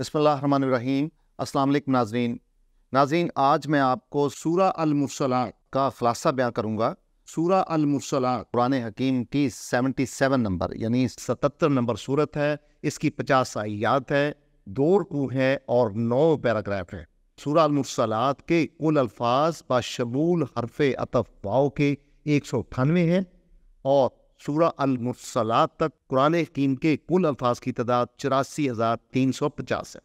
बसमीम अल्लाम नाजरीन नाजीन आज मैं आपको सूरा अलमुरसलात का खुलासा बयान करूँगा सूरा अलमुरसलात पुराने हकीम की 77 नंबर यानी 77 नंबर सूरत है इसकी 50 आयात है दो रकू है और नौ पैराग्राफ है सूरा अलमुरसलात के कुल अल्फाज बशमूल हरफ अतफ वाओ के एक सौ अठानवे हैं और सूरा अलमुसलात तक कुरान हकीम के कुल अल्फाज की तादाद चौरासी हज़ार तीन सौ पचास है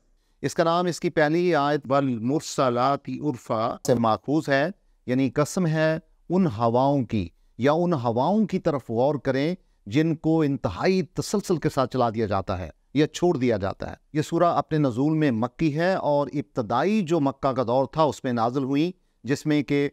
इसका नाम इसकी पहली आयत मुसलात उर्फा से माखूज है यानी कसम है उन हवाओं की या उन हवाओं की तरफ गौर करें जिनको इंतहाई तसलसल के साथ चला दिया जाता है या छोड़ दिया जाता है यह सूरा अपने नजूल में मक्की है और इब्तदाई जो मक्का का दौर था उसमें नाजिल हुई जिसमें कि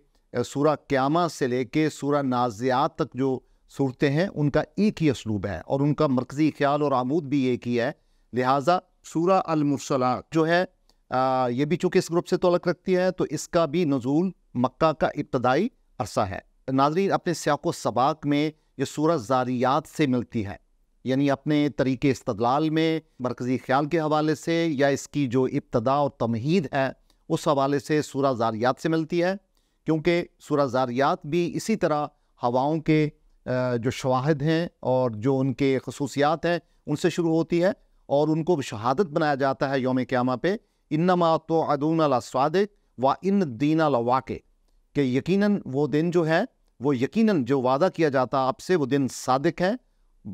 सूरा क्यामा से लेके सूरा नाजियात तक जो सूरतें हैं उनका एक ही इसलूब है और उनका मरकज़ी ख्याल और आमूद भी एक ही है लिहाजा सूरा अलमुरसला जो है आ, ये भी चूँकि इस ग्रुप से तोलक रखती है तो इसका भी नजूल मक्का का इब्तदाई अरसा है नाजरीन अपने स्याको सबाक में ये सूरत ज़ारियात से मिलती है यानी अपने तरीके इस्तलाल में मरकज़ी ख्याल के हवाले से या इसकी जो इब्तदा और तमहीद है उस हवाले से सूरह ज़ारियात से मिलती है क्योंकि सूरह ज़ारियात भी इसी तरह हवाओं के जो शवाहद हैं और जो उनके खसूसियात हैं उनसे शुरू होती है और उनको शहादत बनाया जाता है योम क्यामा पे इन्नमा तो अदून स्वादिक व इन दीन वाक़ के यकीन वो दिन जो है वो यकीन जो वादा किया जाता है आपसे वो दिन सादक है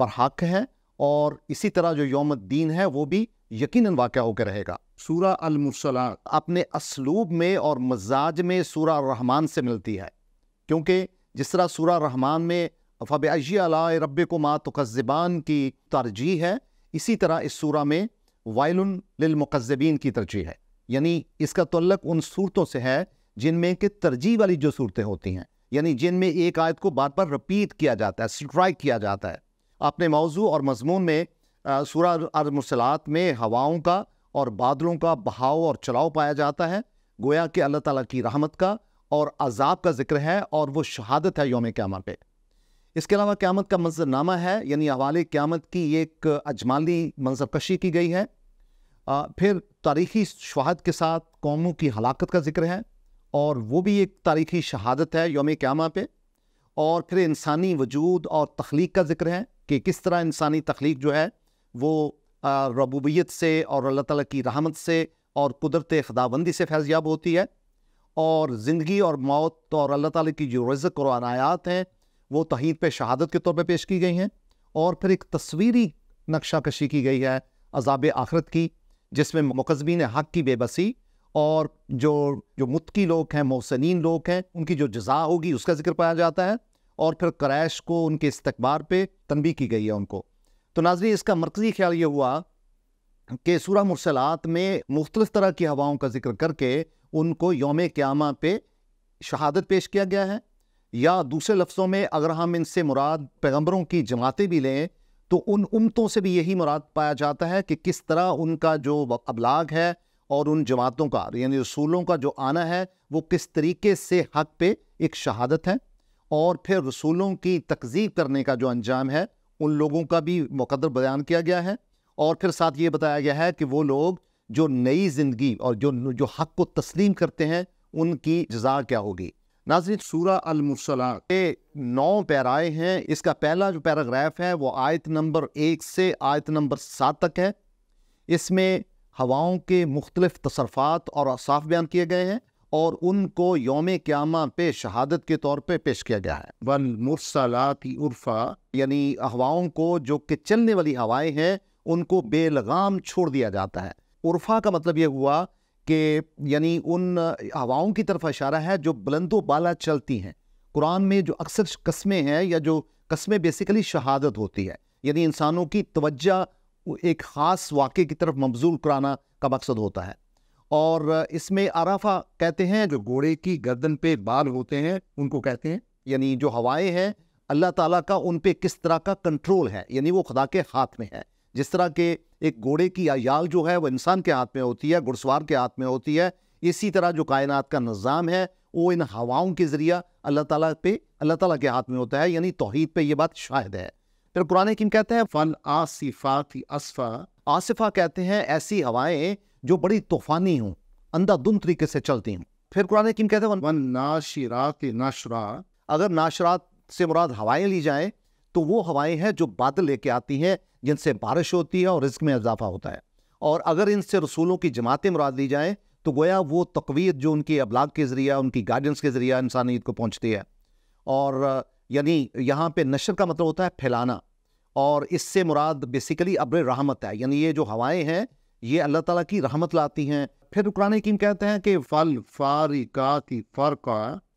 बरहक है और इसी तरह जो योम दीन है वो भी यकीन वाक़ होकर रहेगा सूरा अलमसला अपने असलूब में और मजाज में सूरा रहमान से मिलती है क्योंकि जिस तरह सूरा रहमान में फ़बी अला रब को माँ की तरजीह है इसी तरह इस सूरा में वायलमकज़बीन की तरजीह है यानी इसका तल्लक उन सूरतों से है जिनमें कि तरजीह वाली जो सूरतें होती हैं यानी जिनमें एक आयत को बार बार रिपीट किया जाता है स्ट्राइक किया जाता है अपने मौजू और मजमून में सूरा अरमसलात में हवाओं का और बादलों का बहाव और चलाव पाया जाता है गोया कि अल्लाह ताली की रहमत का और अजाब का जिक्र है और वो शहादत है योम क्या पे इसके अलावा क्यामत का मंजरनामा है यानी हवाले क्यामत की एक अजमाली मंजरकशी की गई है आ, फिर तारीखी शहाद के साथ कौमों की हलाकत का जिक्र है और वो भी एक तारीखी शहादत है योम क्यामा पे और फिर इंसानी वजूद और तख्लीक का जिक्र है कि किस तरह इंसानी तख्लीक जो है वो रबूबीत से और अल्लाह ताला की रहमत से और कुदरत खदाबंदी से फैज़याब होती है और ज़िंदगी और मौत और अल्लाह ताली की जो रज़क और अनायात हैं वो तहीद पे शहादत के तौर पर पे पेश की गई हैं और फिर एक तस्वीरी नक्शा कशी की गई है अजाब आखरत की जिसमें ने हक की बेबसी और जो जो मुतकी लोग हैं मोहसनिन लोग हैं उनकी जो जजा होगी उसका जिक्र पाया जाता है और फिर क्रैश को उनके इस्तबार पे तनबी की गई है उनको तो नाजरी इसका मरकजी ख्याल ये हुआ कि सूरा मुरसलात में मुख्तल तरह की हवाओं का जिक्र करके उनको योम क्यामा पे शहादत पेश किया गया है या दूसरे लफ्ज़ों में अगर हम इनसे मुराद पैगम्बरों की जमातें भी लें तो उन उमतों से भी यही मुराद पाया जाता है कि किस तरह उनका जो अबलाग है और उन जमातों का यानी रसूलों का जो आना है वो किस तरीके से हक पे एक शहादत है और फिर रसूलों की तकजीब करने का जो अंजाम है उन लोगों का भी मुकदर बयान किया गया है और फिर साथ ये बताया गया है कि वो लोग जो नई ज़िंदगी और जो जो हक को तस्लीम करते हैं उनकी जजा क्या होगी नाजरी सूरा अलमरसलात के नौ पैराए हैं इसका पहला जो पैराग्राफ है वो आयत नंबर एक से आयत नंबर सात तक है इसमें हवाओं के मुख्तलिफ तसरफात और असाफ बयान किए गए हैं और उनको योम क्यामा पे शहादत के तौर पे पेश किया गया है वन मुरसलात उर्फा यानी हवाओं को जो कि चलने वाली हवाएं हैं उनको बेलगाम छोड़ दिया जाता है उर्फा का मतलब ये हुआ कि यानी उन हवाओं की तरफ इशारा है जो बुलंदो बाला चलती हैं कुरान में जो अक्सर कस्में हैं या जो कस्में बेसिकली शहादत होती है यानी इंसानों की तवज्जा एक ख़ास वाक़े की तरफ मबजूल कराना का मकसद होता है और इसमें आराफा कहते हैं जो घोड़े की गर्दन पे बाल होते हैं उनको कहते हैं यानी जो हवाएं हैं अल्लाह ताला का उन पे किस तरह का कंट्रोल है यानी वो खुदा के हाथ में है जिस तरह के एक घोड़े की अयाल जो है वो इंसान के हाथ में होती है घुड़सवार के हाथ में होती है इसी तरह जो कायनात का निज़ाम है वो इन हवाओं के ज़रिया अल्लाह ताला पे अल्लाह ताला के हाथ में होता है यानी तोहहीद पे ये बात शायद है फिर कुरान किम कहते हैं फल आसिफ़ाती असफ़ा आसिफ़ा कहते हैं ऐसी हवाएं जो बड़ी तूफ़ानी हों अंधाधुन तरीके से चलती हूँ फिर कुरान किम कहते हैं नाशरात नाशरा अगर नाशरात से मुराद हवाएं ली जाएँ तो वो हवाएं हैं जो बादल लेके आती हैं जिनसे बारिश होती है और रिस्क में इजाफा होता है और अगर इनसे रसूलों की जमातें मुराद ली जाएँ तो गोया वो तकवीत जो उनकी अबलाग के जरिए उनकी गाइडेंस के ज़रिए इंसानियत को पहुँचती है और यानी यहाँ पे नशर का मतलब होता है फैलाना और इससे मुराद बेसिकली अब्र रहमत है यानी ये जो हवाएं हैं ये अल्लाह ताला की रहमत लाती हैं फिर कुरान कीम कहते हैं कि फल फारिकाती फ़र्क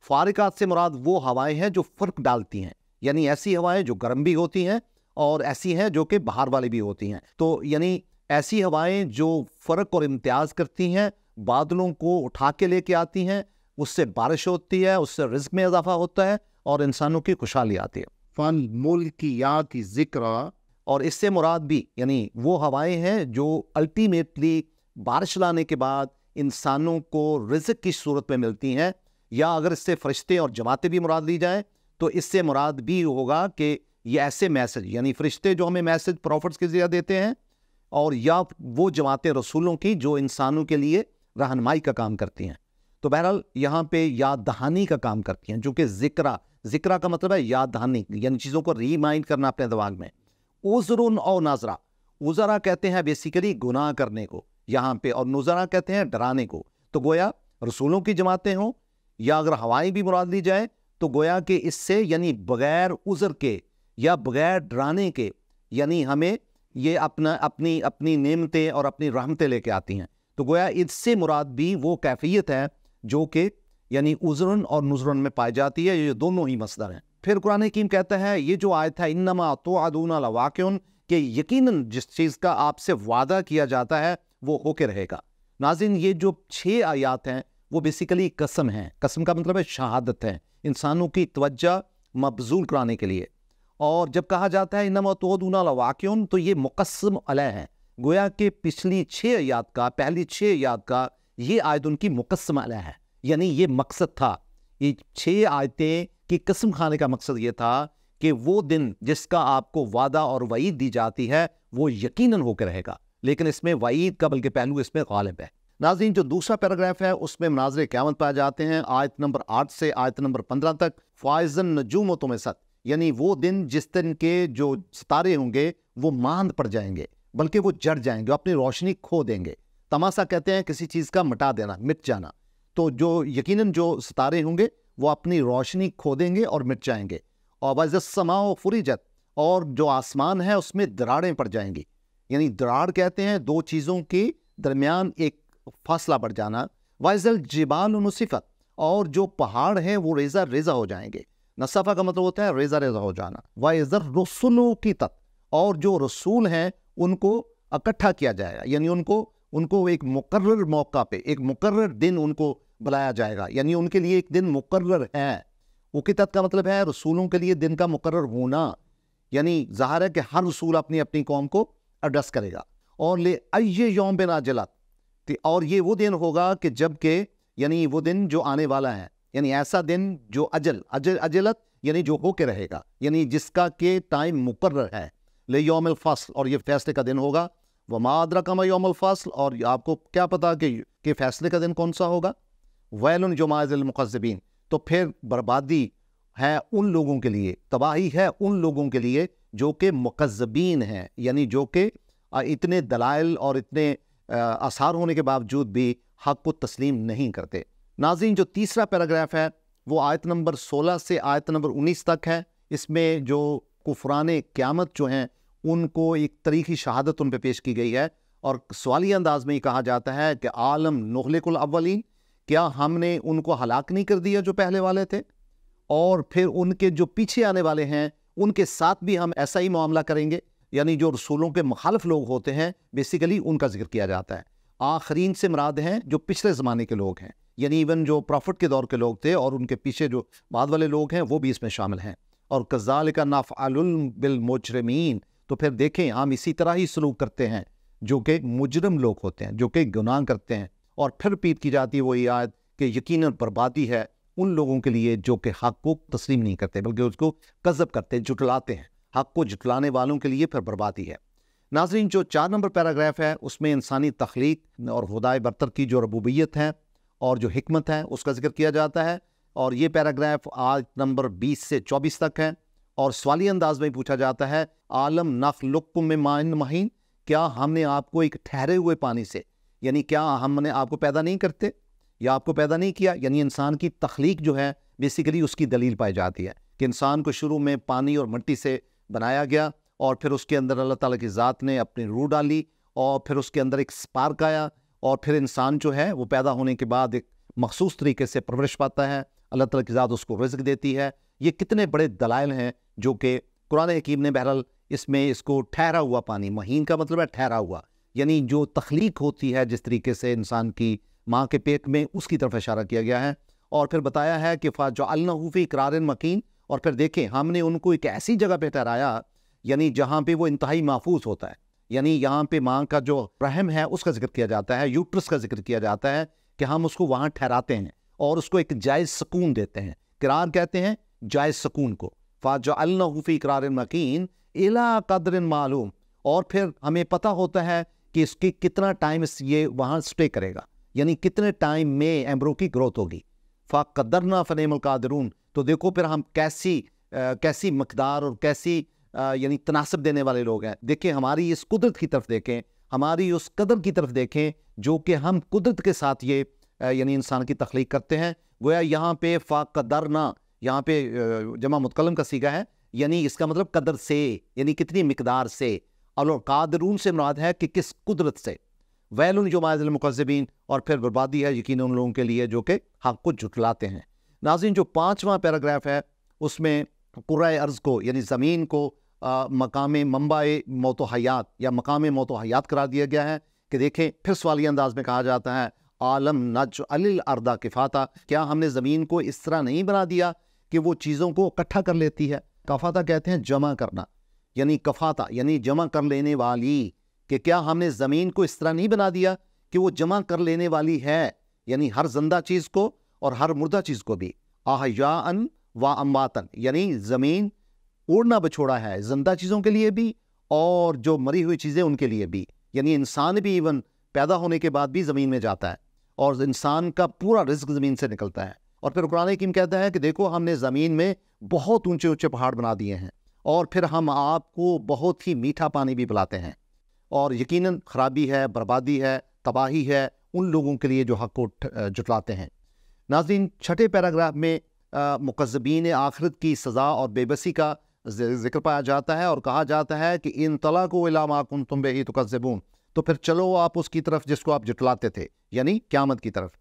फ़ारिकात से मुराद वो हवाएं हैं जो फ़र्क डालती हैं यानी ऐसी हवाएं जो गर्म भी होती हैं और ऐसी हैं जो कि बाहर वाली भी होती हैं तो यानी ऐसी हवाएं जो फ़र्क और इम्तियाज़ करती हैं बादलों को उठा के लेके आती हैं उससे बारिश होती है उससे रिज्क में इजाफा होता है और इंसानों की खुशहाली आती है फन मुल्क की याद की जिक्र और इससे मुराद भी यानी वो हवाएं हैं जो अल्टीमेटली बारिश लाने के बाद इंसानों को रिज्क की सूरत में मिलती हैं या अगर इससे फरिश्ते और जमातें भी मुराद ली जाएँ तो इससे मुराद भी होगा कि ये ऐसे मैसेज यानी फरिश्ते जो हमें मैसेज प्रॉफिट्स के ज़रिए देते हैं और या वो जमातें रसूलों की जो इंसानों के लिए रहनमाई का काम करती हैं तो बहरहाल यहाँ पे याद दहानी का काम करती हैं जो कि जिक्रा जिक्रा का मतलब है याद दहानी यानी चीज़ों को रीमाइंड करना अपने दिमाग में उजरुन और नाजरा उजरा कहते हैं बेसिकली गुनाह करने को यहाँ पे और नुजरा कहते हैं डराने को तो गोया रसूलों की जमातें हों या अगर हवाएं भी मुराद ली जाए तो गोया कि इससे यानी बगैर उज़र के या बगैर डराने के यानी हमें ये अपना अपनी अपनी नेमतें और अपनी रहमतें लेके आती हैं तो गोया इससे मुराद भी वो कैफियत है जो कि यानी उजरन और नुजरन में पाई जाती है ये दोनों ही मसदर हैं फिर कुरान कीम कहता है ये जो आयत है इनमा तो आदूना लवाक़न कि यकीन जिस चीज़ का आपसे वादा किया जाता है वो होके रहेगा नाजिन ये जो छः आयात हैं वो बेसिकली कसम है कसम का मतलब है शहादत है इंसानों की तवज्जा मबजूल कराने के लिए और जब कहा जाता है इनम तोदूना वाक्यून तो ये मुकसम अलह है गोया के पिछली छः याद का पहली छः याद का ये आयत उनकी मुकसम अलह है यानी ये मकसद था ये छः आयतें की कसम खाने का मकसद ये था कि वो दिन जिसका आपको वादा और वईद दी जाती है वो यकीनन होकर रहेगा लेकिन इसमें वईद का बल्कि पहलू इसमें गालिब है नाजीन जो दूसरा पैराग्राफ है उसमें मनाजर क्यामत पाए जाते हैं आयत नंबर आठ से आयत नंबर पंद्रह तक फायजन नजूम तुम सत यानी वो दिन जिस दिन के जो सितारे होंगे वो मांद पड़ जाएंगे बल्कि वो जड़ जाएंगे अपनी रोशनी खो देंगे तमाशा कहते हैं किसी चीज़ का मिटा देना मिट जाना तो जो यकीन जो सितारे होंगे वो अपनी रोशनी खो देंगे और मिट जाएंगे और फुरी जत और जो आसमान है उसमें दराड़ें पड़ जाएंगी यानी दराड़ कहते हैं दो चीज़ों के दरमियान एक फासला बढ़ जाना वाइजल जिबाल मुसीफत और जो पहाड़ हैं वो रेजा रेजा हो जाएंगे नसफ़ा का मतलब होता है रेजा रेजा हो जाना वाइजल रसुलों की तक और जो रसूल हैं उनको इकट्ठा किया जाएगा यानी उनको उनको एक मुकर्र मौका पे एक मुकर्र दिन उनको बुलाया जाएगा यानी उनके लिए एक दिन मुकर्र है उकितत का मतलब है रसूलों के लिए दिन का मुकर्र होना यानी ज़ाहिर है कि हर रसूल अपनी अपनी कौम को एड्रेस करेगा और ले अय योम बिना जलत और ये वो दिन होगा कि जब के यानी वो दिन जो आने वाला है यानी ऐसा दिन जो अजल अजल अजलत यानी जो होके रहेगा यानी जिसका के टाइम मुकर है ले योम फसल और ये फैसले का दिन होगा वह मादरा कमा योम फसल और आपको क्या पता कि के फैसले का दिन कौन सा होगा वैलन जुमाज़लमकजबीन तो फिर बर्बादी है उन लोगों के लिए तबाही है उन लोगों के लिए जो कि मुकजबीन हैं यानी जो कि इतने दलाइल और इतने आसार होने के बावजूद भी हक को तस्लीम नहीं करते नाजीन जो तीसरा पैराग्राफ है वो आयत नंबर 16 से आयत नंबर 19 तक है इसमें जो कुफरान क़्यामत जो हैं उनको एक तरीकी शहादत उन पर पेश की गई है और सवाली अंदाज में ही कहा जाता है कि आलम नहलिकुल अवली क्या हमने उनको हलाक नहीं कर दिया जो पहले वाले थे और फिर उनके जो पीछे आने वाले हैं उनके साथ भी हम ऐसा ही मामला करेंगे यानी जो रसूलों के मुखालफ लोग होते हैं बेसिकली उनका जिक्र किया जाता है आखरीन से मराद हैं जो पिछले ज़माने के लोग हैं यानी इवन जो प्रॉफिट के दौर के लोग थे और उनके पीछे जो बाद वाले लोग हैं वो भी इसमें शामिल हैं और कज़ाल का नाफ़ालबिलमजरमीन तो फिर देखें हम इसी तरह ही सलूक करते हैं जो कि मुजरम लोग होते हैं जो कि गुनाह करते हैं और फिर पीट की जाती है वही आयत कि यकीन बर्बादी है उन लोगों के लिए जो कि हक को तस्लीम नहीं करते बल्कि उसको कज़ब करते जुटलाते हैं हक को जुटलाने वालों के लिए फिर बर्बादी है नाजरीन जो चार नंबर पैराग्राफ है उसमें इंसानी तख्लीक और हदाय बरतर की जो रबूबियत है और जो हमत है उसका जिक्र किया जाता है और ये पैराग्राफ आज नंबर बीस से चौबीस तक है और सवाली अंदाज में पूछा जाता है आलम नखलुक में मान महीन क्या हमने आपको एक ठहरे हुए पानी से यानी क्या हमने आपको पैदा नहीं करते या आपको पैदा नहीं किया यानी इंसान की तख्लीक जो है बेसिकली उसकी दलील पाई जाती है कि इंसान को शुरू में पानी और मिट्टी से बनाया गया और फिर उसके अंदर अल्लाह ताला की ज़ात ने अपनी रूह डाली और फिर उसके अंदर एक स्पार्क आया और फिर इंसान जो है वो पैदा होने के बाद एक मखसूस तरीके से परवरिश पाता है अल्लाह ताला की ज़ात उसको रिज्क देती है ये कितने बड़े दलाइल हैं जो कि कुरान हकीम ने बहरहाल इसमें इसको ठहरा हुआ पानी महीन का मतलब है ठहरा हुआ यानी जो तख्लीक होती है जिस तरीके से इंसान की माँ के पेट में उसकी तरफ इशारा किया गया है और फिर बताया है कि फ़ाजा अलनाहूफ़ी करार मकीन और फिर देखें हमने उनको एक ऐसी जगह पे ठहराया यानी जहाँ पे वो इंतहाई महफूज होता है यानी यहाँ पे माँ का जो रहम है उसका जिक्र किया जाता है यूट्रस का जिक्र किया जाता है कि हम उसको वहाँ ठहराते हैं और उसको एक जायज़ सुकून देते हैं किरार कहते हैं जायज़ सुकून को फ़ाज अल्लाफ़ी करार मकीन इला कदर मालूम और फिर हमें पता होता है कि इसकी कितना टाइम ये वहाँ स्टे करेगा यानी कितने टाइम में एम्ब्रो की ग्रोथ होगी फा कदरना कादरून तो देखो फिर हम कैसी आ, कैसी मकदार और कैसी यानी तनासब देने वाले लोग हैं देखें हमारी इस कुदरत की तरफ देखें हमारी उस कदम की तरफ देखें जो कि हम कुदरत के साथ ये यानी इंसान की तख्लीक करते हैं गोया यहाँ पे फाक कदर ना यहाँ पे जमा मुतकलम का सीगा है यानी इसका मतलब कदर से यानी कितनी मकदार से और कादरून से मुराद है कि किस कुदरत से वैल जो माजिल मुकजबिन और फिर बर्बादी है यकीन उन लोगों के लिए जो कि हक हाँ को जुटलाते हैं नाजिन जो पाँचवा पैराग्राफ है उसमें कुर्र अर्ज़ को यानी ज़मीन को मकाम मम्बाए मौत हयात या मकाम मौत हयात करार दिया गया है कि देखें फिर सवाली अंदाज में कहा जाता है आलम नज अल अरदा किफ़ाता क्या हमने ज़मीन को इस तरह नहीं बना दिया कि वो चीज़ों को इकट्ठा कर लेती है कफाता कहते हैं जमा करना यानी कफाता यानी जमा कर लेने वाली कि क्या हमने ज़मीन को इस तरह नहीं बना दिया कि वो जमा कर लेने वाली है यानी हर जिंदा चीज़ को और हर मुर्दा चीज़ को भी आहयान व अम्बातन यानी ज़मीन उड़ना बछोड़ा है जिंदा चीज़ों के लिए भी और जो मरी हुई चीज़ें उनके लिए भी यानी इंसान भी इवन पैदा होने के बाद भी ज़मीन में जाता है और इंसान का पूरा रिस्क ज़मीन से निकलता है और फिर कुरान हकीम कहता है कि देखो हमने ज़मीन में बहुत ऊंचे ऊंचे पहाड़ बना दिए हैं और फिर हम आपको बहुत ही मीठा पानी भी पिलाते हैं और यकीनन खराबी है बर्बादी है तबाही है उन लोगों के लिए जो हक को जुटलाते हैं नाजीन छठे पैराग्राफ में मुकजबीन आखिरत की सज़ा और बेबसी का जिक्र पाया जाता है और कहा जाता है कि इन तला को इलामाकुन तुम बे ही तुकजबून तो फिर चलो आप उसकी तरफ जिसको आप जुटलाते थे यानी क्यामत की तरफ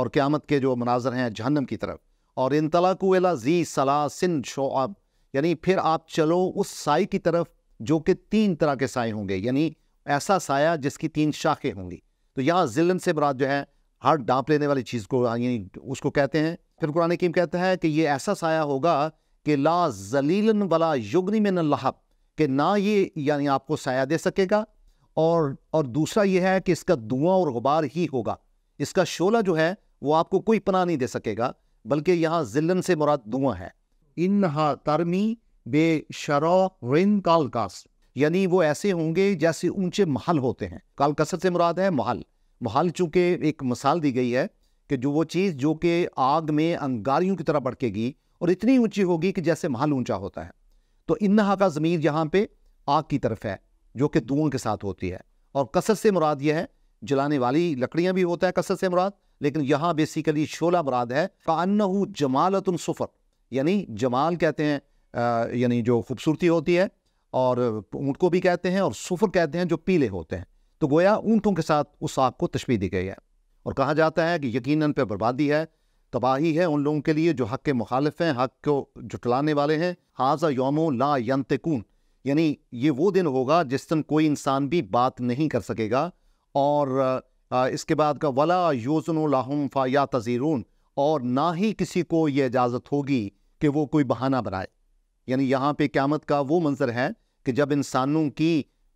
और क्यामत के जो मनाजर हैं जहन्नम की तरफ और इन तला को अला जी सलासिन शोब यानी फिर आप चलो उस साई की तरफ जो कि तीन तरह के साय होंगे यानी ऐसा साया जिसकी तीन शाखें होंगी तो यहाँ जिलन से बरात जो है हर डांप लेने वाली चीज़ को यानी उसको कहते हैं फिर कुरान कीम कहता है कि ये ऐसा साया होगा कि ला जलीलन वाला युगनी में नहब कि ना ये यानी आपको साया दे सकेगा और और दूसरा ये है कि इसका धुआं और गुबार ही होगा इसका शोला जो है वो आपको कोई पना नहीं दे सकेगा बल्कि यहाँ जिलन से मुराद धुआं है इन तरमी बे शरोन कालकास यानी वो ऐसे होंगे जैसे ऊंचे महल होते हैं कालकसर से मुराद है महल महाल चूँकि एक मिसाल दी गई है कि जो वो चीज़ जो कि आग में अंगारियों की तरह भड़केगी और इतनी ऊंची होगी कि जैसे महल ऊंचा होता है तो इन्हा का ज़मीर यहाँ पे आग की तरफ है जो कि धुओं के साथ होती है और कसर से मुराद यह है जलाने वाली लकड़ियाँ भी होता है कसर से मुराद लेकिन यहाँ बेसिकली शोला मुराद है कान्ना जमालतुल सफ़र यानी जमाल कहते हैं यानी जो खूबसूरती होती है और ऊँट को भी कहते हैं और सफ़र कहते हैं जो पीले होते हैं तो गोया ऊंटों के साथ उस आग को तशबी दी गई है और कहा जाता है कि यकीनन पे बर्बादी है तबाही है उन लोगों के लिए जो हक के मुखालिफ हैं हक को जुटलाने वाले हैं हाजा योमो ला यंतकून यानी ये वो दिन होगा जिस दिन कोई इंसान भी बात नहीं कर सकेगा और इसके बाद का वला योजन लाहम फ़ाया तजीरून और ना ही किसी को ये इजाज़त होगी कि वो कोई बहाना बनाए यानी यहाँ पे क्यामत का वो मंजर है कि जब इंसानों की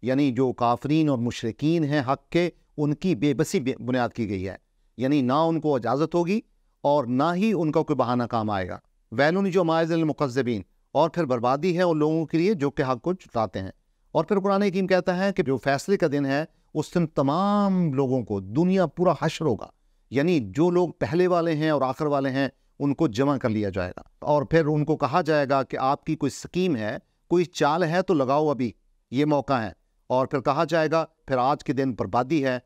यानी जो काफरीन और मुशरकिन हैं हक के उनकी बेबसी बुनियाद की गई है यानी ना उनको इजाज़त होगी और ना ही उनका कोई बहाना काम आएगा वैलून जो मायज़लमकज़बीन और फिर बर्बादी है उन लोगों के लिए जो कि हक को जुटाते हैं और फिर कुरान यकीम कहता है कि जो फैसले का दिन है उस दिन तमाम लोगों को दुनिया पूरा हशर होगा यानी जो लोग पहले वाले हैं और आखिर वाले हैं उनको जमा कर लिया जाएगा और फिर उनको कहा जाएगा कि आपकी कोई स्कीम है कोई चाल है तो लगाओ अभी ये मौका है और फिर कहा जाएगा फिर आज के दिन बर्बादी है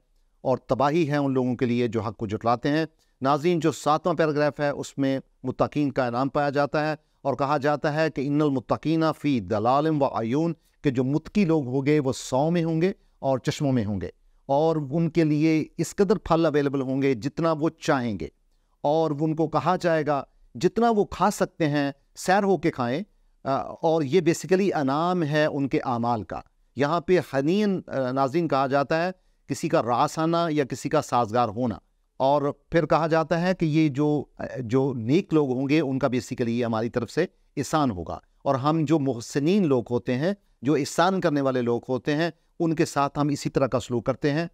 और तबाही है उन लोगों के लिए जो हक को जुटलाते हैं नाजीन जो सातवां पैराग्राफ है उसमें मुतकीन का इनाम पाया जाता है और कहा जाता है कि इनमुतकीना फ़ी दलालम व आयून के जो मुतकी लोग होंगे वो सौ में होंगे और चश्मों में होंगे और उनके लिए इस कदर फल अवेलेबल होंगे जितना वो चाहेंगे और उनको कहा जाएगा जितना वो खा सकते हैं सैर हो के खाएँ और ये बेसिकली अनाम है उनके आमाल का यहाँ पे हनीन नाजिन कहा जाता है किसी का रास आना या किसी का साजगार होना और फिर कहा जाता है कि ये जो जो नेक लोग होंगे उनका बेसिकली ये हमारी तरफ से एहसान होगा और हम जो मुहसिन लोग होते हैं जो एहसान करने वाले लोग होते हैं उनके साथ हम इसी तरह का सलूक करते हैं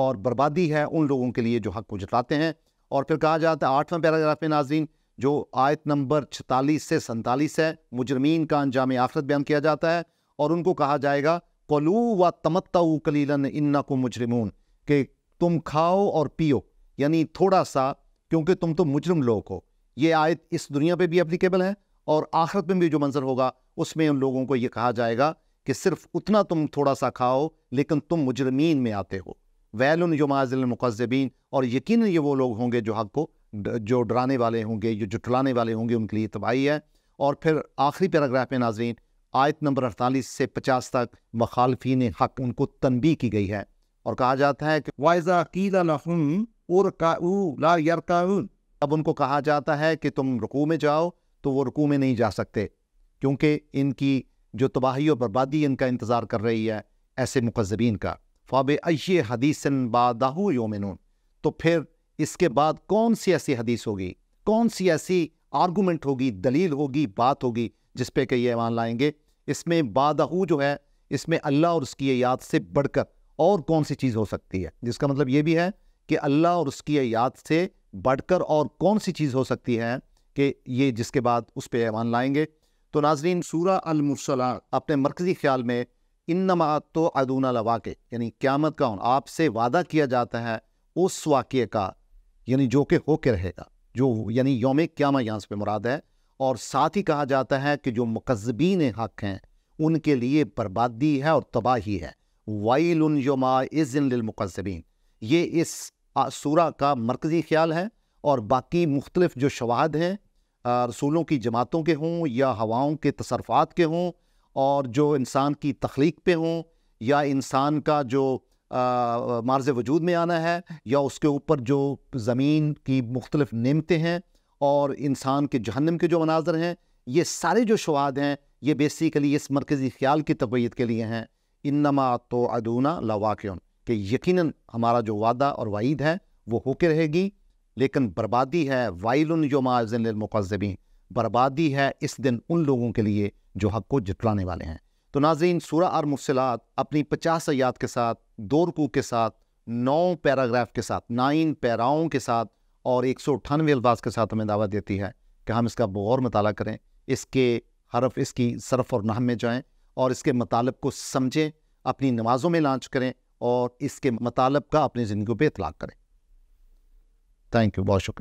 और बर्बादी है उन लोगों के लिए जो हक को जताते हैं और फिर कहा जाता है आठवां पैराग्राफ में जो आयत नंबर छतालीस से सैंतालीस है मुजरमीन का अंजाम आखरत बयान किया जाता है और उनको कहा जाएगा कलू व तमत्ताऊ कलीलन इन्ना को मुजरमून के तुम खाओ और पियो यानी थोड़ा सा क्योंकि तुम तो मुजरम लोग हो ये आयत इस दुनिया पे भी अप्लीकेबल है और आखिरत में भी जो मंजर होगा उसमें उन लोगों को ये कहा जाएगा कि सिर्फ उतना तुम थोड़ा सा खाओ लेकिन तुम मुजरमीन में आते हो वैल युमाज़िलमकज़बिन और यकीन ये वो लोग होंगे जो हक को जो डराने वाले होंगे जो जुटलाने वाले होंगे उनके लिए तबाही है और फिर आखिरी पैराग्राफ में नाजरीन आयत नंबर अड़तालीस से पचास तक मखालफी हक उनको तनबी की गई है और कहा जाता है कि वाइजा अब उनको कहा जाता है कि तुम रुकू में जाओ तो वो रुकू में नहीं जा सकते क्योंकि इनकी जो तबाही और बर्बादी इनका इंतज़ार कर रही है ऐसे मुकजबीन का फ़ाब अय हदीसन बादाहू योमिन तो फिर इसके बाद कौन सी ऐसी हदीस होगी कौन सी ऐसी आर्गूमेंट होगी दलील होगी बात होगी जिस पे कि ये ईमान लाएंगे इसमें बादहू जो है इसमें अल्लाह और उसकी याद से बढ़कर और कौन सी चीज़ हो सकती है जिसका मतलब ये भी है कि अल्लाह और उसकी याद से बढ़कर और कौन सी चीज़ हो सकती है कि ये जिसके बाद उस पर ऐवान लाएंगे तो नाजरीन सूरा अलमरसला अपने मरकज़ी ख्याल में इन नमात तो अदून वाक़ यानी क्यामत का आपसे वादा किया जाता है उस वाक़े का यानी जो कि होके रहेगा जो यानी योम क्यामा यहाँ से मुराद है और साथ ही कहा जाता है कि जो मकजबीन हक हैं उनके लिए बर्बादी है और तबाही है वाइल यमा ये इस सूरा का मरकज़ी ख्याल है और बाकी मुख्तलफ जो शवाद हैं रसूलों की जमातों के हों या हवाओं के तसरफ़ात के हों और जो इंसान की तख्लीक पे हों या इंसान का जो मार्ज वजूद में आना है या उसके ऊपर जो ज़मीन की मुख्तलफ़ नियमतें हैं और इंसान के जहन्नम के जो मनाजर हैं ये सारे जो शवाद हैं ये बेसिकली इस मरकज़ी ख्याल की तबीयत के लिए हैं नमा तो अदूना लवाक़ कि यकीन हमारा जो वादा और वाइद है वो होके रहेगी लेकिन बर्बादी है वाइल योमाजनमकज़बी बर्बादी है इस दिन उन लोगों के लिए जो हक को जितलाने वाले हैं तो नाजीन सूर और मुसलात अपनी पचास याद के साथ दो रकू के साथ नौ पैराग्राफ के साथ नाइन पैराओं के साथ और एक सौ अट्ठानवे अल्फाज के साथ हमें दावा देती है कि हम इसका बौर मताल करें इसके हरफ इसकी सरफ और नाम में जाएँ और इसके मतलब को समझें अपनी नमाज़ों में लॉन्च करें और इसके मतलब का अपनी ज़िंदगी पर इतलाक़ करें थैंक यू बहुत शुक्रिया